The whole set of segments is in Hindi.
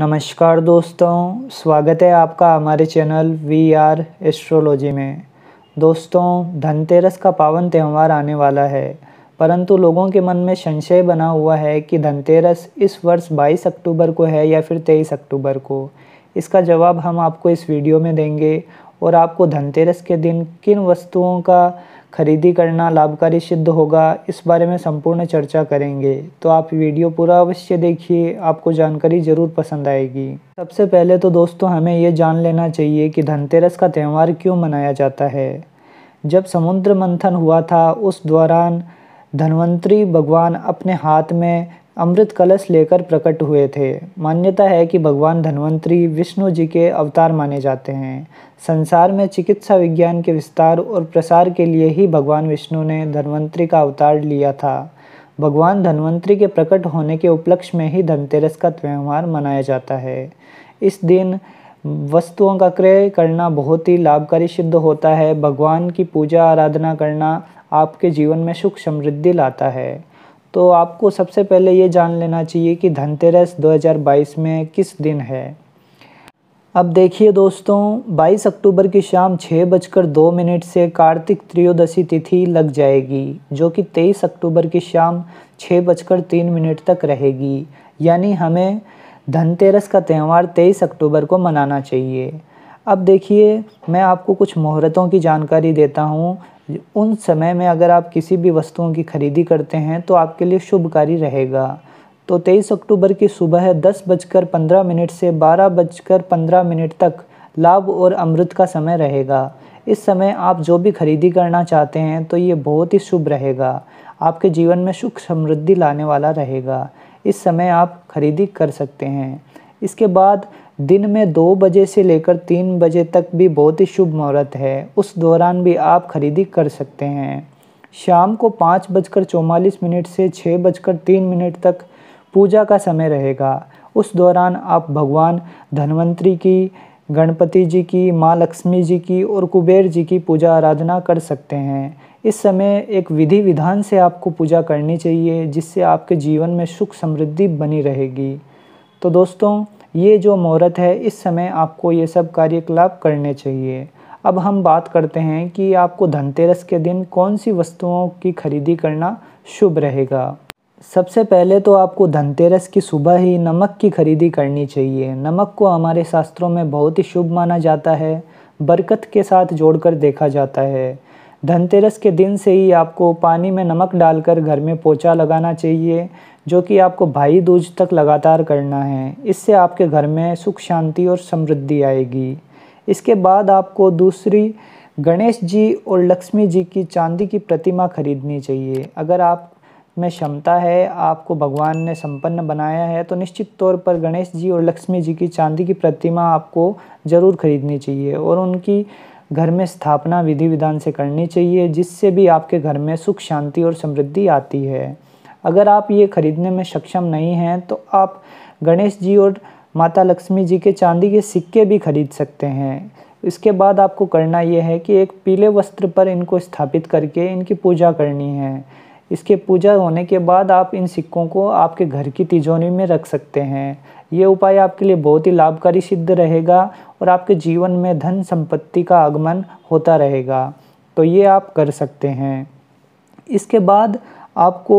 नमस्कार दोस्तों स्वागत है आपका हमारे चैनल वी आर एस्ट्रोलॉजी में दोस्तों धनतेरस का पावन त्यौहार आने वाला है परंतु लोगों के मन में संशय बना हुआ है कि धनतेरस इस वर्ष 22 अक्टूबर को है या फिर 23 अक्टूबर को इसका जवाब हम आपको इस वीडियो में देंगे और आपको धनतेरस के दिन किन वस्तुओं का खरीदी करना लाभकारी सिद्ध होगा इस बारे में संपूर्ण चर्चा करेंगे तो आप वीडियो पूरा अवश्य देखिए आपको जानकारी ज़रूर पसंद आएगी सबसे पहले तो दोस्तों हमें ये जान लेना चाहिए कि धनतेरस का त्यौहार क्यों मनाया जाता है जब समुद्र मंथन हुआ था उस दौरान धन्वंतरी भगवान अपने हाथ में अमृत कलश लेकर प्रकट हुए थे मान्यता है कि भगवान धन्वंतरी विष्णु जी के अवतार माने जाते हैं संसार में चिकित्सा विज्ञान के विस्तार और प्रसार के लिए ही भगवान विष्णु ने धन्वंतरी का अवतार लिया था भगवान धन्वंतरी के प्रकट होने के उपलक्ष्य में ही धनतेरस का त्यौहार मनाया जाता है इस दिन वस्तुओं का क्रय करना बहुत ही लाभकारी सिद्ध होता है भगवान की पूजा आराधना करना आपके जीवन में सुख समृद्धि लाता है तो आपको सबसे पहले ये जान लेना चाहिए कि धनतेरस 2022 में किस दिन है अब देखिए दोस्तों 22 अक्टूबर की शाम छः बजकर दो मिनट से कार्तिक त्रयोदशी तिथि लग जाएगी जो कि 23 अक्टूबर की शाम छः बजकर तीन मिनट तक रहेगी यानी हमें धनतेरस का त्यौहार 23 अक्टूबर को मनाना चाहिए अब देखिए मैं आपको कुछ मुहूर्तों की जानकारी देता हूँ उन समय में अगर आप किसी भी वस्तुओं की खरीदी करते हैं तो आपके लिए शुभकारी रहेगा तो 23 अक्टूबर की सुबह दस बजकर पंद्रह मिनट से बारह बजकर पंद्रह मिनट तक लाभ और अमृत का समय रहेगा इस समय आप जो भी खरीदी करना चाहते हैं तो ये बहुत ही शुभ रहेगा आपके जीवन में सुख समृद्धि लाने वाला रहेगा इस समय आप खरीदी कर सकते हैं इसके बाद दिन में दो बजे से लेकर तीन बजे तक भी बहुत ही शुभ मुहूर्त है उस दौरान भी आप खरीदी कर सकते हैं शाम को पाँच बजकर चौवालीस मिनट से छः बजकर तीन मिनट तक पूजा का समय रहेगा उस दौरान आप भगवान धन्वंतरी की गणपति जी की माँ लक्ष्मी जी की और कुबेर जी की पूजा आराधना कर सकते हैं इस समय एक विधि विधान से आपको पूजा करनी चाहिए जिससे आपके जीवन में सुख समृद्धि बनी रहेगी तो दोस्तों ये जो मुहूर्त है इस समय आपको ये सब कार्यकलाप करने चाहिए अब हम बात करते हैं कि आपको धनतेरस के दिन कौन सी वस्तुओं की खरीदी करना शुभ रहेगा सबसे पहले तो आपको धनतेरस की सुबह ही नमक की खरीदी करनी चाहिए नमक को हमारे शास्त्रों में बहुत ही शुभ माना जाता है बरकत के साथ जोड़कर देखा जाता है धनतेरस के दिन से ही आपको पानी में नमक डालकर घर में पोछा लगाना चाहिए जो कि आपको भाई दूज तक लगातार करना है इससे आपके घर में सुख शांति और समृद्धि आएगी इसके बाद आपको दूसरी गणेश जी और लक्ष्मी जी की चांदी की प्रतिमा खरीदनी चाहिए अगर आप में क्षमता है आपको भगवान ने संपन्न बनाया है तो निश्चित तौर पर गणेश जी और लक्ष्मी जी की चांदी की प्रतिमा आपको ज़रूर खरीदनी चाहिए और उनकी घर में स्थापना विधि विधान से करनी चाहिए जिससे भी आपके घर में सुख शांति और समृद्धि आती है अगर आप ये खरीदने में सक्षम नहीं हैं तो आप गणेश जी और माता लक्ष्मी जी के चांदी के सिक्के भी खरीद सकते हैं इसके बाद आपको करना यह है कि एक पीले वस्त्र पर इनको स्थापित करके इनकी पूजा करनी है इसके पूजा होने के बाद आप इन सिक्कों को आपके घर की तिजोरी में रख सकते हैं ये उपाय आपके लिए बहुत ही लाभकारी सिद्ध रहेगा और आपके जीवन में धन संपत्ति का आगमन होता रहेगा तो ये आप कर सकते हैं इसके बाद आपको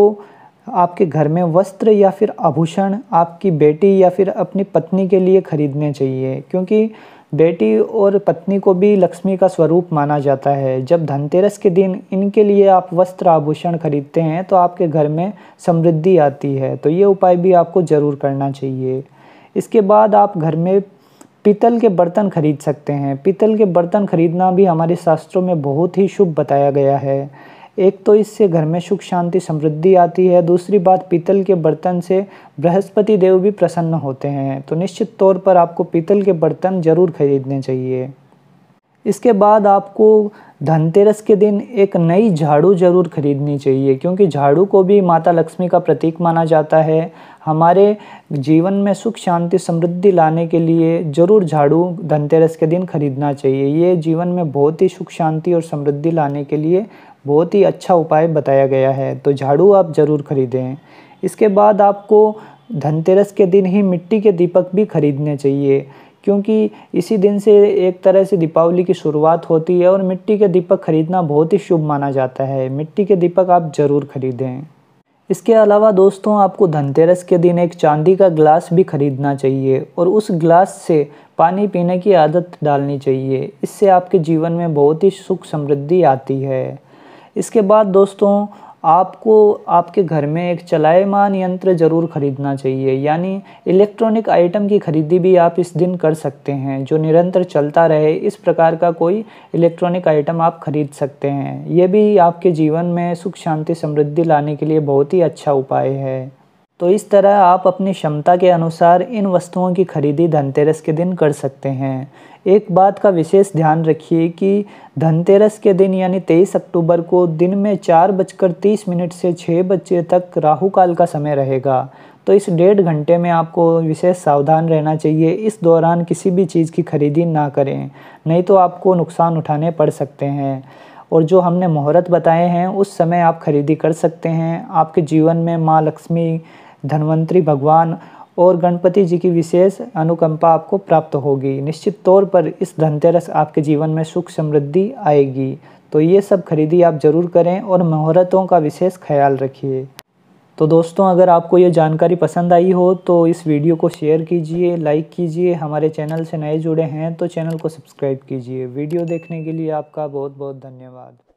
आपके घर में वस्त्र या फिर आभूषण आपकी बेटी या फिर अपनी पत्नी के लिए खरीदने चाहिए क्योंकि बेटी और पत्नी को भी लक्ष्मी का स्वरूप माना जाता है जब धनतेरस के दिन इनके लिए आप वस्त्र आभूषण खरीदते हैं तो आपके घर में समृद्धि आती है तो ये उपाय भी आपको ज़रूर करना चाहिए इसके बाद आप घर में पीतल के बर्तन खरीद सकते हैं पीतल के बर्तन खरीदना भी हमारे शास्त्रों में बहुत ही शुभ बताया गया है एक तो इससे घर में सुख शांति समृद्धि आती है दूसरी बात पीतल के बर्तन से बृहस्पति देव भी प्रसन्न होते हैं तो निश्चित तौर पर आपको पीतल के बर्तन ज़रूर खरीदने चाहिए इसके बाद आपको धनतेरस के दिन एक नई झाड़ू ज़रूर खरीदनी चाहिए क्योंकि झाड़ू को भी माता लक्ष्मी का प्रतीक माना जाता है हमारे जीवन में सुख शांति समृद्धि लाने के लिए ज़रूर झाड़ू धनतेरस के दिन खरीदना चाहिए ये जीवन में बहुत ही सुख शांति और समृद्धि लाने के लिए बहुत ही अच्छा उपाय बताया गया है तो झाड़ू आप ज़रूर खरीदें इसके बाद आपको धनतेरस के दिन ही मिट्टी के दीपक भी खरीदने चाहिए क्योंकि इसी दिन से एक तरह से दीपावली की शुरुआत होती है और मिट्टी के दीपक खरीदना बहुत ही शुभ माना जाता है मिट्टी के दीपक आप ज़रूर खरीदें इसके अलावा दोस्तों आपको धनतेरस के दिन एक चांदी का ग्लास भी खरीदना चाहिए और उस ग्लास से पानी पीने की आदत डालनी चाहिए इससे आपके जीवन में बहुत ही सुख समृद्धि आती है इसके बाद दोस्तों आपको आपके घर में एक चलायमान यंत्र ज़रूर खरीदना चाहिए यानी इलेक्ट्रॉनिक आइटम की खरीदी भी आप इस दिन कर सकते हैं जो निरंतर चलता रहे इस प्रकार का कोई इलेक्ट्रॉनिक आइटम आप खरीद सकते हैं ये भी आपके जीवन में सुख शांति समृद्धि लाने के लिए बहुत ही अच्छा उपाय है तो इस तरह आप अपनी क्षमता के अनुसार इन वस्तुओं की खरीदी धनतेरस के दिन कर सकते हैं एक बात का विशेष ध्यान रखिए कि धनतेरस के दिन यानी 23 अक्टूबर को दिन में चार बजकर तीस मिनट से छः बजे तक राहु काल का समय रहेगा तो इस डेढ़ घंटे में आपको विशेष सावधान रहना चाहिए इस दौरान किसी भी चीज़ की खरीदी ना करें नहीं तो आपको नुकसान उठाने पड़ सकते हैं और जो हमने मुहूर्त बताए हैं उस समय आप खरीदी कर सकते हैं आपके जीवन में माँ लक्ष्मी धनवंतरी भगवान और गणपति जी की विशेष अनुकंपा आपको प्राप्त होगी निश्चित तौर पर इस धनतेरस आपके जीवन में सुख समृद्धि आएगी तो ये सब खरीदी आप ज़रूर करें और मुहूर्तों का विशेष ख्याल रखिए तो दोस्तों अगर आपको ये जानकारी पसंद आई हो तो इस वीडियो को शेयर कीजिए लाइक कीजिए हमारे चैनल से नए जुड़े हैं तो चैनल को सब्सक्राइब कीजिए वीडियो देखने के लिए आपका बहुत बहुत धन्यवाद